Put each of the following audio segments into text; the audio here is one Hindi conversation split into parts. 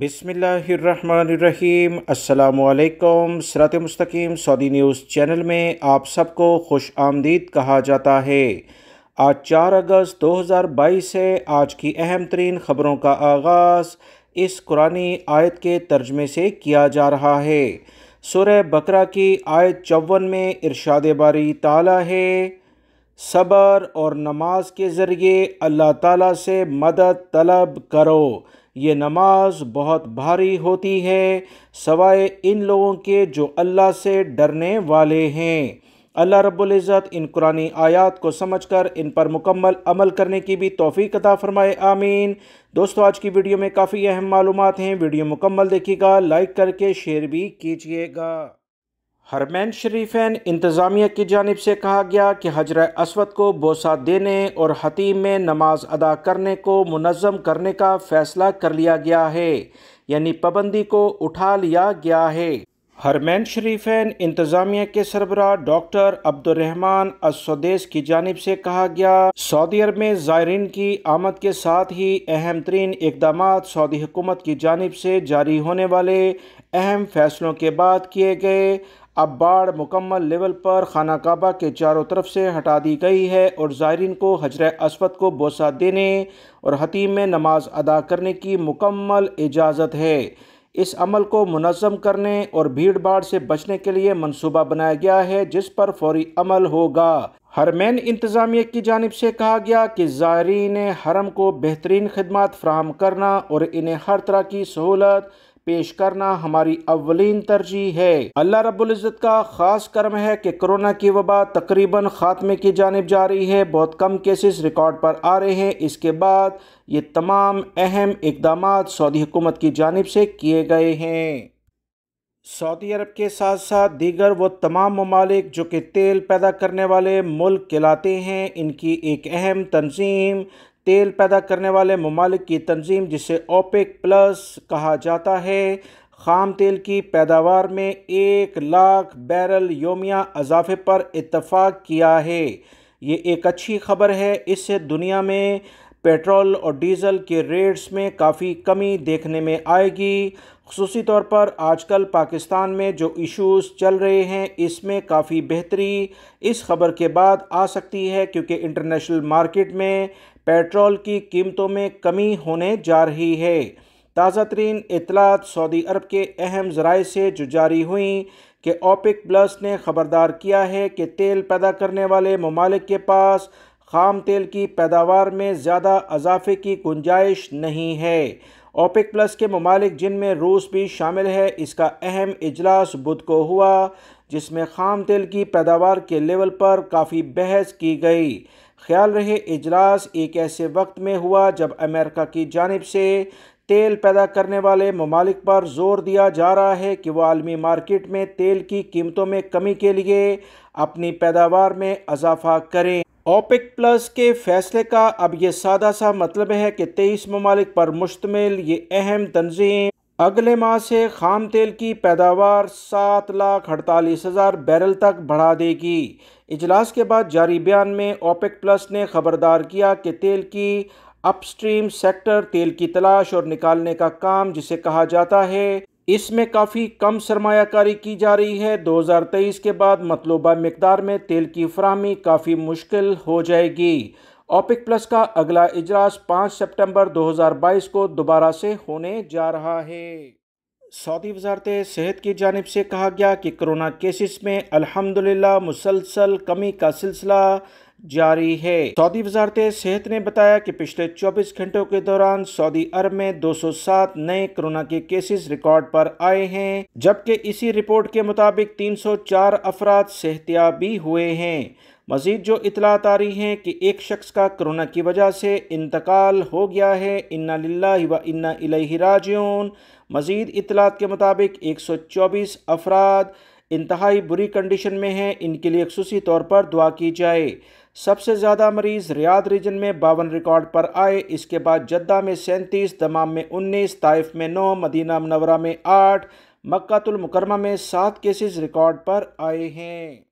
बिसमीम अल्लाम सरात मस्तकीम सऊदी न्यूज़ चैनल में आप सबको खुश आमदीद कहा जाता है आज 4 अगस्त 2022 है आज की अहम तरीन ख़बरों का आगाज़ इस कुरानी आयत के तर्जमे से किया जा रहा है सुरह बकरा की आयत चौवन में इरशाद बारी ताला है सबर और नमाज के ज़रिए अल्लाह ताला से मदद तलब करो ये नमाज बहुत भारी होती है सवाए इन लोगों के जो अल्लाह से डरने वाले हैं अल्लाह रब्ज़त इन कुरानी आयात को समझ कर इन पर मुकम्मल अमल करने की भी तोफ़ी कदा फ़रमाए आमीन दोस्तों आज की वीडियो में काफ़ी अहम मालूम हैं वीडियो मुकम्मल देखिएगा लाइक करके शेयर भी कीजिएगा हरमैन शरीफेन इंतज़ामिया की जानब से कहा गया कि हजर असवद को बोसा देने और हतीम में नमाज अदा करने को मनजम करने का फ़ैसला कर लिया गया है यानी पाबंदी को उठा लिया गया है हरमैन शरीफेन इंतज़ामिया के सरबरा डॉक्टर अब्दुलरहमान असदेस की जानब से कहा गया सऊदी अरब में ज़ायरीन की आमद के साथ ही अहम तरीन इकदाम सऊदी हुकूमत की जानब से जारी होने वाले अहम फैसलों के बाद किए गए अब बाढ़ मुकम्मल लेवल पर खाना काबा के चारों तरफ से हटा दी गई है और ज़ायरीन को हजर असवद को बोसा देने और हतीम में नमाज अदा करने की मुकम्मल इजाज़त है इस अमल को मनजम करने और भीड़ भाड़ से बचने के लिए मनसूबा बनाया गया है जिस पर फौरी अमल होगा हरमैन इंतज़ामिया की जानब से कहा गया कि ज़ायरीन हरम को बेहतरीन खदमात फ्राहम करना और इन्हें हर तरह की सहूलत पेश करना हमारी अवलिन तरजीह है अल्लाह रबुल्ज़त का खास कर्म है कि कोरोना की वबा तकरीबन ख़ात्मे की जानब जा रही है बहुत कम केसेस रिकॉर्ड पर आ रहे हैं इसके बाद ये तमाम अहम इकदाम सऊदी हुकूमत की जानब से किए गए हैं सऊदी अरब के साथ साथ दीगर वो तमाम ममालिक जो कि तेल पैदा करने वाले मुल्क कहलाते हैं इनकी एक अहम तंजीम तेल पैदा करने वाले ममालिक की तंजीम जिसे ओपेक प्लस कहा जाता है खाम तेल की पैदावार में एक लाख बैरल योमिया अजाफे पर इतफ़ाक़ किया है ये एक अच्छी खबर है इससे दुनिया में पेट्रोल और डीजल के रेट्स में काफ़ी कमी देखने में आएगी खसूसी तौर पर आजकल पाकिस्तान में जो इश्यूज़ चल रहे हैं इसमें काफ़ी बेहतरी इस खबर के बाद आ सकती है क्योंकि इंटरनेशनल मार्केट में पेट्रोल की कीमतों में कमी होने जा रही है ताज़ा तरीन इतलात सऊदी अरब के अहम जराए से जो जारी हुई कि ओपिक प्लस ने ख़बरदार किया है कि तेल पैदा करने वाले ममालिक के पास खाम तेल की पैदावार में ज़्यादा अजाफे की गुंजाइश नहीं है ओपिक प्लस के ममालिक जिनमें रूस भी शामिल है इसका अहम इजलास बुध को हुआ जिसमें खाम तेल की पैदावार के लेवल पर काफ़ी बहस की गई ख्याल रहे इजलास एक ऐसे वक्त में हुआ जब अमेरिका की जानब से तेल पैदा करने वाले ममालिक पर जोर दिया जा रहा है कि वह आलमी मार्केट में तेल की कीमतों में कमी के लिए अपनी पैदावार में अजाफा करें ओपेक प्लस के फैसले का अब यह सादा सा मतलब है कि तेईस ममालिक पर मुश्तमिल ये अहम तंजीम अगले माह से खाम तेल की पैदावार सात लाख अड़तालीस हज़ार बैरल तक बढ़ा देगी इजलास के बाद जारी बयान में ओपेक प्लस ने खबरदार किया कि तेल की अपस्ट्रीम सेक्टर तेल की तलाश और निकालने का काम जिसे कहा जाता है इसमें काफ़ी कम सरमाकारी की जा रही है 2023 के बाद मतलूबा मकदार में तेल की फ्राहमी काफ़ी मुश्किल हो जाएगी ओपिक प्लस का अगला इजलास 5 सितंबर 2022 को दोबारा से होने जा रहा है सऊदी वजारत सेहत की जानब से कहा गया कि कोरोना केसेस में अल्हम्दुलिल्लाह मुसलसल कमी का सिलसिला जारी है सऊदी वजारत सेहत ने बताया कि पिछले 24 घंटों के दौरान सऊदी अरब में 207 नए कोरोना के केसेस रिकॉर्ड पर आए हैं जबकि इसी रिपोर्ट के मुताबिक 304 सौ चार अफराद सेहतियाबी हुए हैं मजीद जो इतलात आ रही हैं कि एक शख्स का कोरोना की वजह से इंतकाल हो गया है इन्ना लाला व इन्ना राजून मजीद इतलात के मुताबिक 124 अफराद इंतहाई बुरी कंडीशन में हैं इनके लिए खसूसी तौर पर दुआ की जाए सबसे ज़्यादा मरीज रियाद रीजन में बावन रिकॉर्ड पर आए इसके बाद जद्दा में सैंतीस दमाम में उन्नीस ताइफ में नौ मदीना मनवरा में आठ मक्तुलमकरमा में सात केसेस रिकॉर्ड पर आए हैं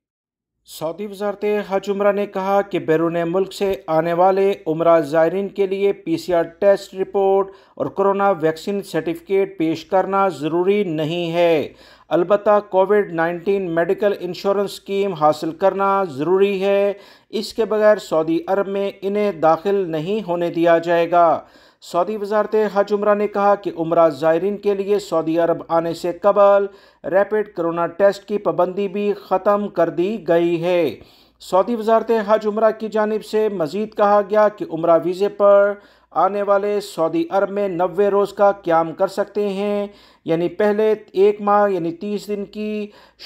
सऊदी वजारत हज उम्र ने कहा कि बैरून मुल्क से आने वाले उम्र ज़ायरीन के लिए P C R test report और कोरोना वैक्सीन सर्टिफिकेट पेश करना ज़रूरी नहीं है अलबत् कोविड 19 मेडिकल इंश्योरेंस स्कीम हासिल करना ज़रूरी है इसके बगैर सऊदी अरब में इन्हें दाखिल नहीं होने दिया जाएगा सऊदी वजारत हज उम्र ने कहा कि उम्र ज़ायरीन के लिए सऊदी अरब आने से कबल रैपिड कोरोना टेस्ट की पाबंदी भी ख़त्म कर दी गई है सऊदी वजारत हज उम्र की जानब से मज़ीद कहा गया कि उम्र वीज़े पर आने वाले सऊदी अरब में नबे रोज़ का क्याम कर सकते हैं यानी पहले एक माह यानी तीस दिन की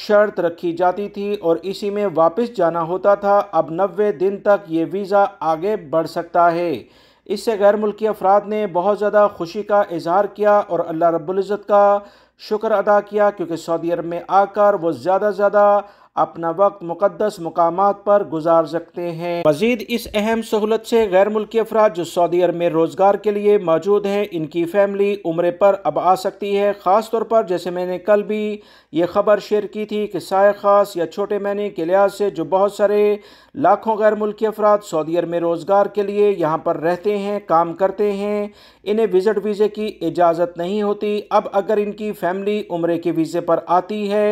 शर्त रखी जाती थी और इसी में वापस जाना होता था अब नबे दिन तक ये वीज़ा आगे बढ़ सकता है इससे गैर मुल्की अफराद ने बहुत ज़्यादा खुशी का इजहार किया और अल्लाह रब्ज़त का शुक्र अदा किया क्योंकि सऊदी अरब में आकर वो ज़्यादा ज़्यादा अपना वक्त मुकदस मकाम पर गुजार सकते हैं मजीद इस अहम सहूलत से गैर मुल्की अफराद जो सऊदी अरब में रोजगार के लिए मौजूद हैं इनकी फैमिली उम्र पर अब आ सकती है ख़ास तौर पर जैसे मैंने कल भी ये खबर शेयर की थी कि साय खास या छोटे मैने के लिहाज से जो बहुत सारे लाखों गैर मुल्की अफराद सऊदी अरब में रोज़गार के लिए यहाँ पर रहते हैं काम करते हैं इन्हें विज़िट वीज़े की इजाज़त नहीं होती अब अगर इनकी फैमिली उम्र के वीज़े पर आती है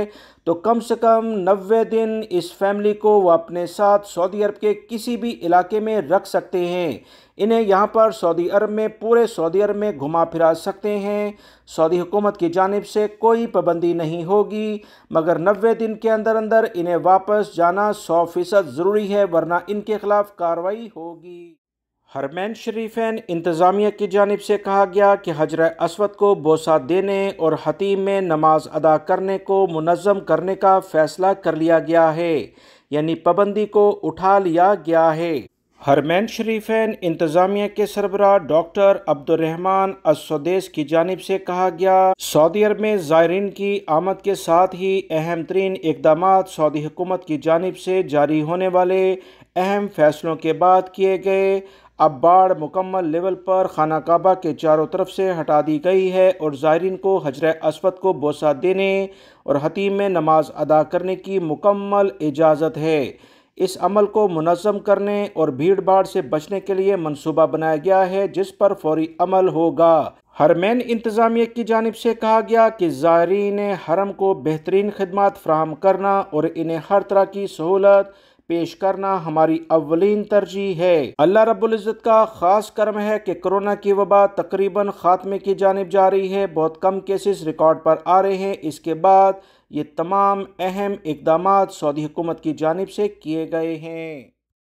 तो कम से कम नबे दिन इस फैमिली को वो अपने साथ सऊदी अरब के किसी भी इलाके में रख सकते हैं इन्हें यहाँ पर सऊदी अरब में पूरे सऊदी अरब में घुमा फिरा सकते हैं सऊदी हुकूमत की जानब से कोई पाबंदी नहीं होगी मगर नबे दिन के अंदर अंदर इन्हें वापस जाना सौ फ़ीसद ज़रूरी है वरना इनके खिलाफ कार्रवाई होगी हरमैन शरीफेन इंतज़ामिया की जानब से कहा गया कि हजर असवद को बोसा देने और हतीम में नमाज अदा करने को मनज़म करने का फ़ैसला कर लिया गया है यानी पाबंदी को उठा लिया गया है हरमैन शरीफेन इंतज़ामिया के सरबरा डॉक्टर अब्दुलरहमान असदेश की जानब से कहा गया सऊदी अरब में ज़ायरीन की आमद के साथ ही अहम तरीन इकदाम सऊदी हुकूमत की जानब से जारी होने वाले अहम फैसलों के बाद किए गए अब बाढ़ मुकम्मल लेवल पर खाना काबा के चारों तरफ से हटा दी गई है और ज़ायरीन को हजर असवद को बोसा देने और हतीम में नमाज अदा करने की मुकम्मल इजाज़त है इस अमल को मुनज़म करने और भीड़ भाड़ से बचने के लिए मनसूबा बनाया गया है जिस पर फौरी अमल होगा हरमैन इंतज़ामिया की जानब से कहा गया कि ज़ायरीन हरम को बेहतरीन खदमात फ्राहम करना और इन्हें हर तरह की सहूलत पेश करना हमारी अवलिन तरजीह है अल्लाह रबुल्ज़त का खास कर्म है कि कोरोना की वबा तकरीबन ख़ात्मे की जानब जा रही है बहुत कम केसेस रिकॉर्ड पर आ रहे हैं इसके बाद ये तमाम अहम इकदाम सऊदी हुकूमत की जानब से किए गए हैं